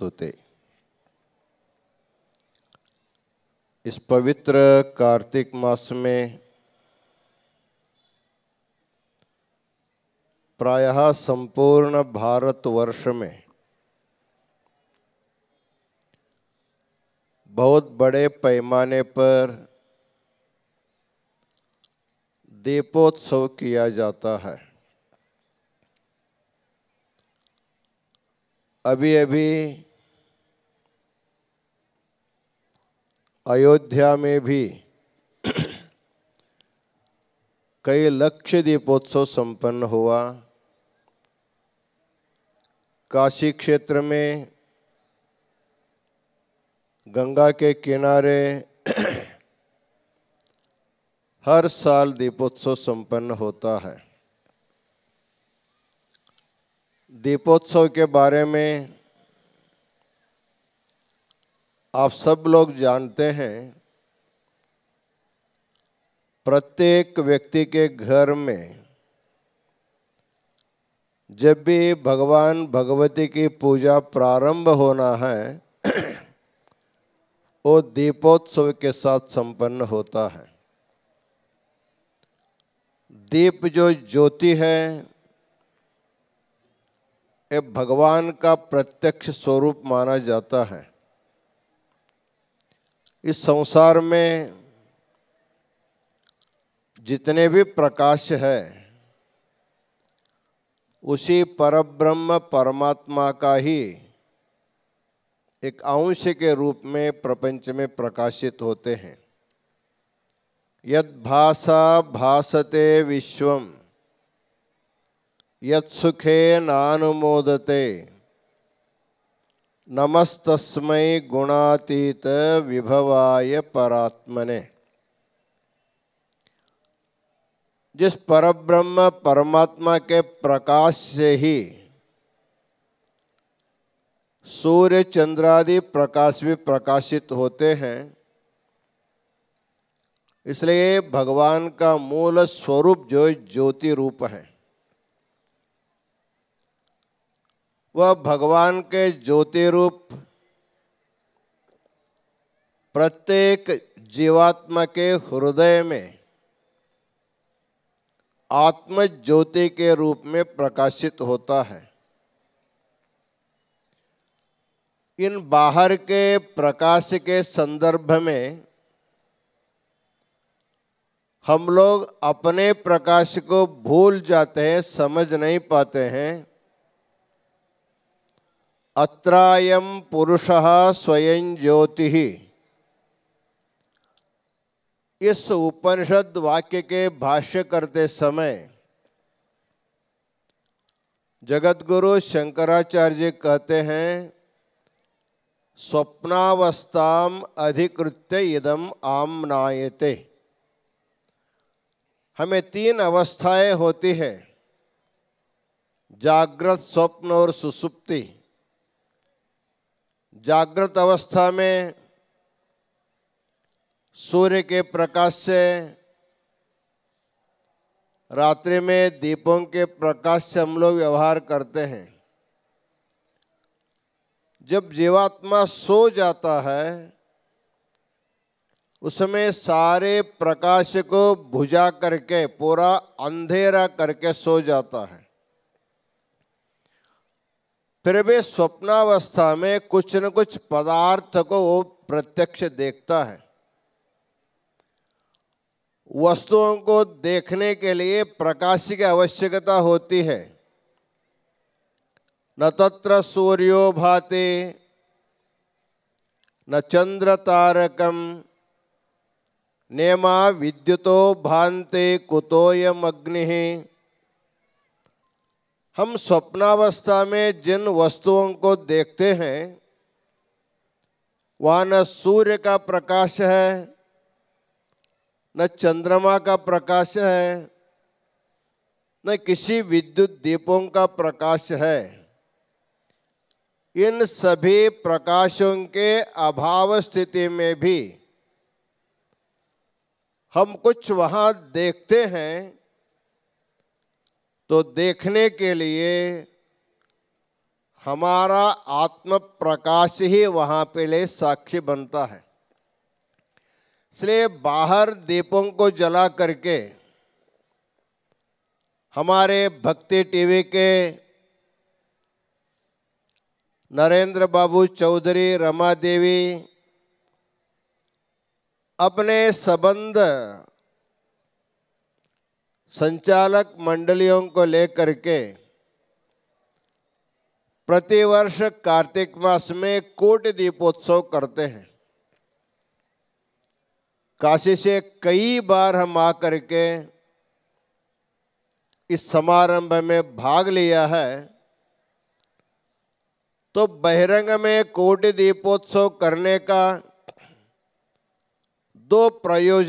स्तुति इस पवित्र कार्तिक मास में प्रायः संपूर्ण भारतवर्ष में बहुत बड़े पैमाने पर दीपोत्सव किया जाता है अभी अभी अयोध्या में भी कई लक्ष्य दीपोत्सव संपन्न हुआ काशी क्षेत्र में गंगा के किनारे हर साल दीपोत्सव संपन्न होता है दीपोत्सव के बारे में आप सब लोग जानते हैं प्रत्येक व्यक्ति के घर में जब भी भगवान भगवती की पूजा प्रारंभ होना है वो दीपोत्सव के साथ संपन्न होता है दीप जो ज्योति है ये भगवान का प्रत्यक्ष स्वरूप माना जाता है इस संसार में जितने भी प्रकाश है उसी परब्रह्म परमात्मा का ही एक अंश के रूप में प्रपंच में प्रकाशित होते हैं यद भाषा भासते विश्वम यद सुखे नानुमोदते नमस्तस्मै गुणातीत विभवाय परात्मने जिस परब्रह्म परमात्मा के प्रकाश से ही सूर्य चंद्रादि प्रकाश भी प्रकाशित होते हैं इसलिए भगवान का मूल स्वरूप जो ज्योति रूप है वह भगवान के ज्योति रूप प्रत्येक जीवात्मा के हृदय में आत्म ज्योति के रूप में प्रकाशित होता है इन बाहर के प्रकाश के संदर्भ में हम लोग अपने प्रकाश को भूल जाते हैं समझ नहीं पाते हैं अत्रायम पुरुषः स्वयं ज्योति इस उपनिषद वाक्य के भाष्य करते समय जगतगुरु शंकराचार्य जी कहते हैं स्वप्नावस्थाम अधिकृत्य इदम आम नायते हमें तीन अवस्थाएं होती है जागृत स्वप्न और सुसुप्ति जागृत अवस्था में सूर्य के प्रकाश से रात्रि में दीपों के प्रकाश से हम लोग व्यवहार करते हैं जब जीवात्मा सो जाता है उसमें सारे प्रकाश को भुजा करके पूरा अंधेरा करके सो जाता है फिर भी स्वप्नावस्था में कुछ न कुछ पदार्थ को वो प्रत्यक्ष देखता है वस्तुओं को देखने के लिए प्रकाश की आवश्यकता होती है न तत्र सूर्यो भाते न चंद्र तारकम नेमा विद्युतो भांते कुतोयम अग्नि हम स्वप्नावस्था में जिन वस्तुओं को देखते हैं वहाँ न सूर्य का प्रकाश है न चंद्रमा का प्रकाश है न किसी विद्युत दीपों का प्रकाश है इन सभी प्रकाशों के अभाव स्थिति में भी हम कुछ वहाँ देखते हैं तो देखने के लिए हमारा आत्म प्रकाश ही वहाँ पे ले साक्षी बनता है इसलिए बाहर दीपों को जला करके हमारे भक्ति टीवी के नरेंद्र बाबू चौधरी रमा देवी अपने संबंध संचालक मंडलियों को लेकर के प्रतिवर्ष कार्तिक मास में कोट दीपोत्सव करते हैं काशी से कई बार हम आकर के इस समारंभ में भाग लिया है तो बहिरंग में कोट दीपोत्सव करने का दो प्रयोजन